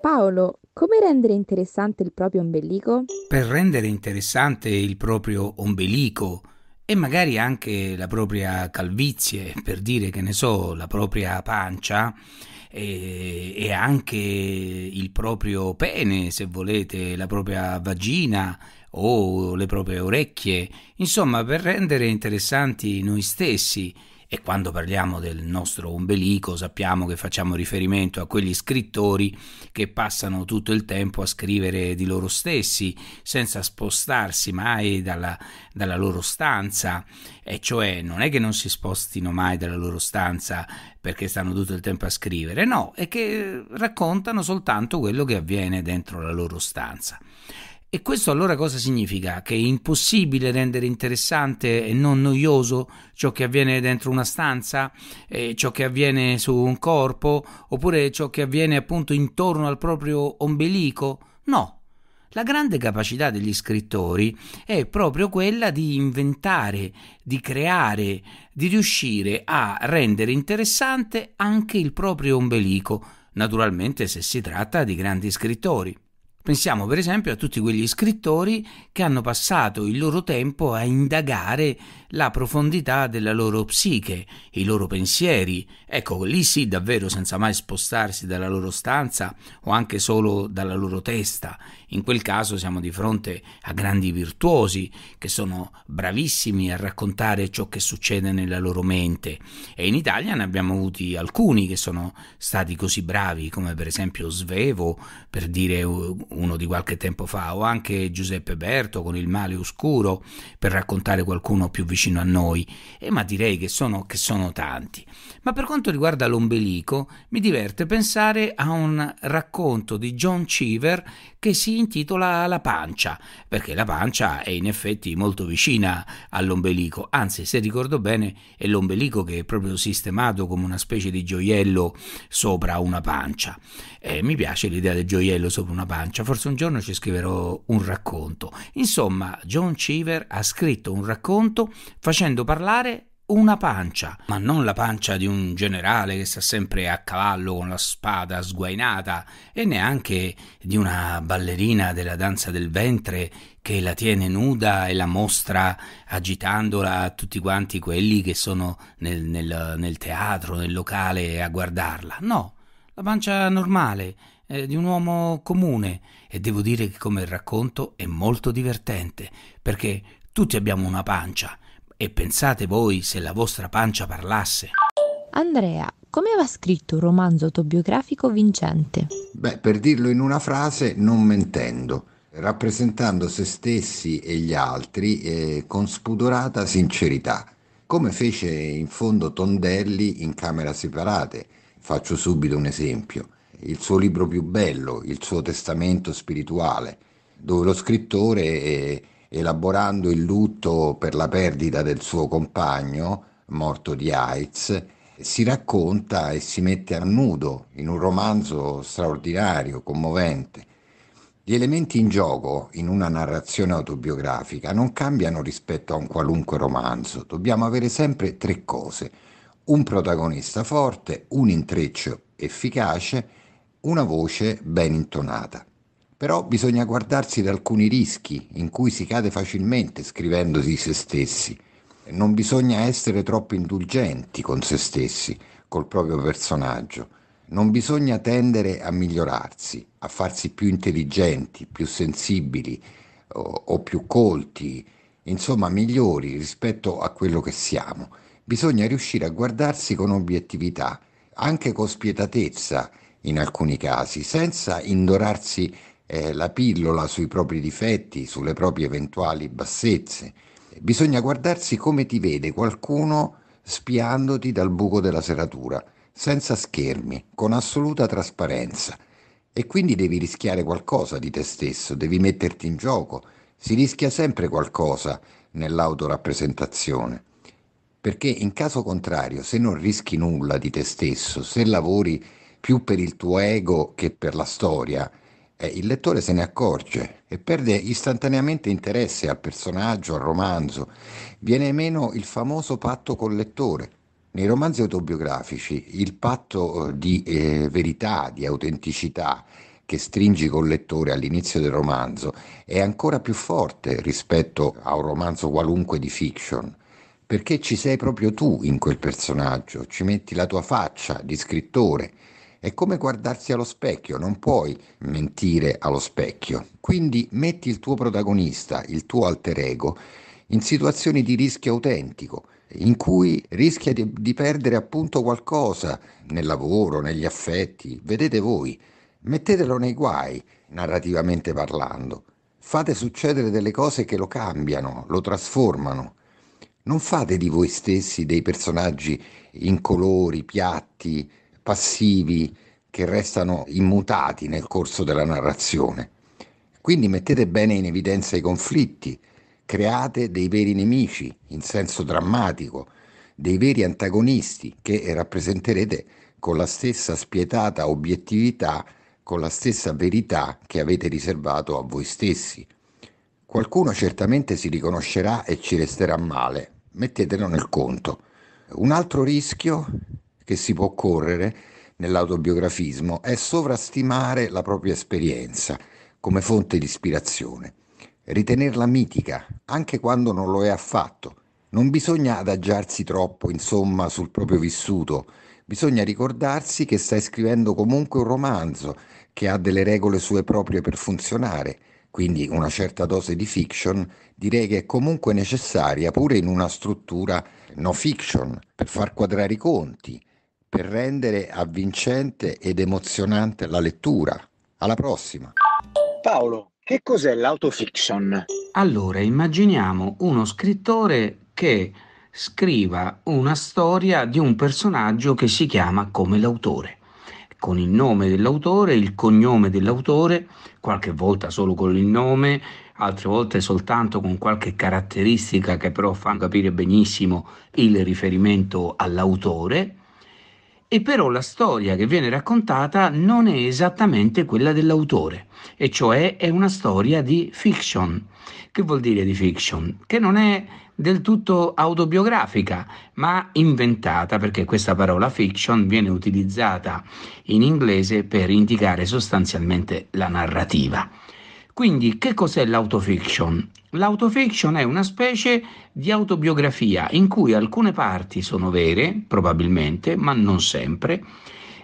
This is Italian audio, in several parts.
Paolo, come rendere interessante il proprio ombelico? Per rendere interessante il proprio ombelico e magari anche la propria calvizie, per dire che ne so, la propria pancia e, e anche il proprio pene, se volete, la propria vagina o le proprie orecchie, insomma per rendere interessanti noi stessi e quando parliamo del nostro ombelico sappiamo che facciamo riferimento a quegli scrittori che passano tutto il tempo a scrivere di loro stessi senza spostarsi mai dalla, dalla loro stanza e cioè non è che non si spostino mai dalla loro stanza perché stanno tutto il tempo a scrivere no, è che raccontano soltanto quello che avviene dentro la loro stanza. E questo allora cosa significa? Che è impossibile rendere interessante e non noioso ciò che avviene dentro una stanza, eh, ciò che avviene su un corpo, oppure ciò che avviene appunto intorno al proprio ombelico? No. La grande capacità degli scrittori è proprio quella di inventare, di creare, di riuscire a rendere interessante anche il proprio ombelico, naturalmente se si tratta di grandi scrittori. Pensiamo per esempio a tutti quegli scrittori che hanno passato il loro tempo a indagare la profondità della loro psiche, i loro pensieri. Ecco, lì sì davvero senza mai spostarsi dalla loro stanza o anche solo dalla loro testa. In quel caso siamo di fronte a grandi virtuosi che sono bravissimi a raccontare ciò che succede nella loro mente. E in Italia ne abbiamo avuti alcuni che sono stati così bravi, come per esempio Svevo, per dire uno di qualche tempo fa, o anche Giuseppe Berto con Il male oscuro, per raccontare qualcuno più vicino a noi, eh, ma direi che sono, che sono tanti. Ma per quanto riguarda l'ombelico, mi diverte pensare a un racconto di John Cheever che si intitola La pancia, perché la pancia è in effetti molto vicina all'ombelico, anzi se ricordo bene è l'ombelico che è proprio sistemato come una specie di gioiello sopra una pancia. Eh, mi piace l'idea del gioiello sopra una pancia, forse un giorno ci scriverò un racconto. Insomma, John Cheever ha scritto un racconto facendo parlare una pancia, ma non la pancia di un generale che sta sempre a cavallo con la spada sguainata, e neanche di una ballerina della danza del ventre che la tiene nuda e la mostra agitandola a tutti quanti quelli che sono nel, nel, nel teatro, nel locale a guardarla. No, la pancia normale, eh, di un uomo comune, e devo dire che come racconto è molto divertente, perché tutti abbiamo una pancia e pensate voi se la vostra pancia parlasse. Andrea, come va scritto un romanzo autobiografico vincente? Beh, per dirlo in una frase, non mentendo, rappresentando se stessi e gli altri eh, con spudorata sincerità, come fece in fondo Tondelli in Camera Separate. Faccio subito un esempio. Il suo libro più bello, il suo testamento spirituale, dove lo scrittore... Eh, elaborando il lutto per la perdita del suo compagno, morto di AIDS, si racconta e si mette a nudo in un romanzo straordinario, commovente. Gli elementi in gioco in una narrazione autobiografica non cambiano rispetto a un qualunque romanzo, dobbiamo avere sempre tre cose, un protagonista forte, un intreccio efficace, una voce ben intonata. Però bisogna guardarsi da alcuni rischi in cui si cade facilmente scrivendosi se stessi. Non bisogna essere troppo indulgenti con se stessi, col proprio personaggio. Non bisogna tendere a migliorarsi, a farsi più intelligenti, più sensibili o, o più colti, insomma migliori rispetto a quello che siamo. Bisogna riuscire a guardarsi con obiettività, anche con spietatezza in alcuni casi, senza indorarsi eh, la pillola sui propri difetti, sulle proprie eventuali bassezze. Bisogna guardarsi come ti vede qualcuno spiandoti dal buco della serratura, senza schermi, con assoluta trasparenza. E quindi devi rischiare qualcosa di te stesso, devi metterti in gioco. Si rischia sempre qualcosa nell'autorappresentazione. Perché in caso contrario, se non rischi nulla di te stesso, se lavori più per il tuo ego che per la storia, eh, il lettore se ne accorge e perde istantaneamente interesse al personaggio, al romanzo. Viene meno il famoso patto col lettore. Nei romanzi autobiografici il patto eh, di eh, verità, di autenticità che stringi col lettore all'inizio del romanzo è ancora più forte rispetto a un romanzo qualunque di fiction perché ci sei proprio tu in quel personaggio, ci metti la tua faccia di scrittore è come guardarsi allo specchio, non puoi mentire allo specchio. Quindi metti il tuo protagonista, il tuo alter ego, in situazioni di rischio autentico, in cui rischia di, di perdere appunto qualcosa nel lavoro, negli affetti, vedete voi, mettetelo nei guai, narrativamente parlando. Fate succedere delle cose che lo cambiano, lo trasformano. Non fate di voi stessi dei personaggi incolori, piatti, passivi che restano immutati nel corso della narrazione. Quindi mettete bene in evidenza i conflitti, create dei veri nemici in senso drammatico, dei veri antagonisti che rappresenterete con la stessa spietata obiettività, con la stessa verità che avete riservato a voi stessi. Qualcuno certamente si riconoscerà e ci resterà male, mettetelo nel conto. Un altro rischio che si può correre nell'autobiografismo è sovrastimare la propria esperienza come fonte di ispirazione, ritenerla mitica anche quando non lo è affatto. Non bisogna adagiarsi troppo, insomma, sul proprio vissuto. Bisogna ricordarsi che stai scrivendo comunque un romanzo, che ha delle regole sue proprie per funzionare, quindi una certa dose di fiction direi che è comunque necessaria pure in una struttura no fiction, per far quadrare i conti, per rendere avvincente ed emozionante la lettura. Alla prossima! Paolo, che cos'è l'autofiction? Allora, immaginiamo uno scrittore che scriva una storia di un personaggio che si chiama come l'autore, con il nome dell'autore, il cognome dell'autore, qualche volta solo con il nome, altre volte soltanto con qualche caratteristica che però fa capire benissimo il riferimento all'autore e però la storia che viene raccontata non è esattamente quella dell'autore, e cioè è una storia di fiction. Che vuol dire di fiction? Che non è del tutto autobiografica, ma inventata, perché questa parola fiction viene utilizzata in inglese per indicare sostanzialmente la narrativa. Quindi che cos'è l'autofiction? L'autofiction è una specie di autobiografia in cui alcune parti sono vere, probabilmente, ma non sempre,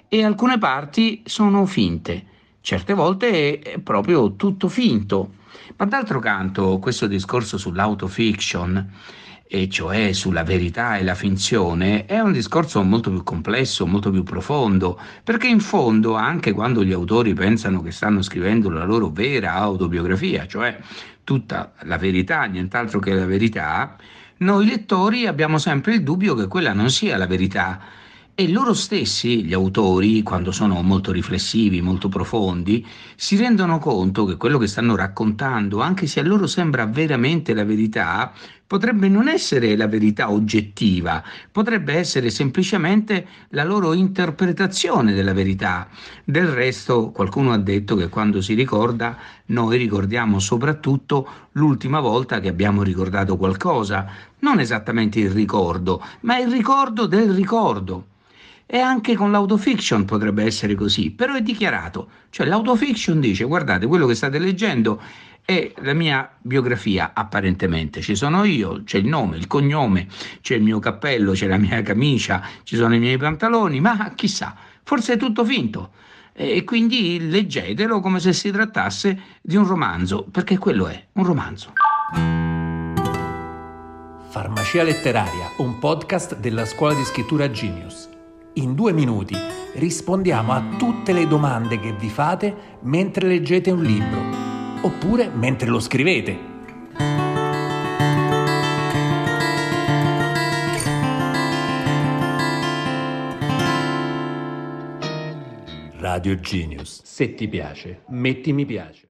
e alcune parti sono finte. Certe volte è proprio tutto finto. Ma d'altro canto, questo discorso sull'autofiction e cioè sulla verità e la finzione, è un discorso molto più complesso, molto più profondo, perché in fondo, anche quando gli autori pensano che stanno scrivendo la loro vera autobiografia, cioè tutta la verità, nient'altro che la verità, noi lettori abbiamo sempre il dubbio che quella non sia la verità. E loro stessi, gli autori, quando sono molto riflessivi, molto profondi, si rendono conto che quello che stanno raccontando, anche se a loro sembra veramente la verità, potrebbe non essere la verità oggettiva, potrebbe essere semplicemente la loro interpretazione della verità. Del resto qualcuno ha detto che quando si ricorda noi ricordiamo soprattutto l'ultima volta che abbiamo ricordato qualcosa, non esattamente il ricordo, ma il ricordo del ricordo. E anche con l'autofiction potrebbe essere così, però è dichiarato. Cioè l'autofiction dice, guardate, quello che state leggendo è la mia biografia apparentemente. Ci sono io, c'è il nome, il cognome, c'è il mio cappello, c'è la mia camicia, ci sono i miei pantaloni, ma chissà, forse è tutto finto. E quindi leggetelo come se si trattasse di un romanzo, perché quello è un romanzo. Farmacia letteraria, un podcast della scuola di scrittura Genius. In due minuti rispondiamo a tutte le domande che vi fate mentre leggete un libro oppure mentre lo scrivete. Radio Genius. Se ti piace, metti mi piace.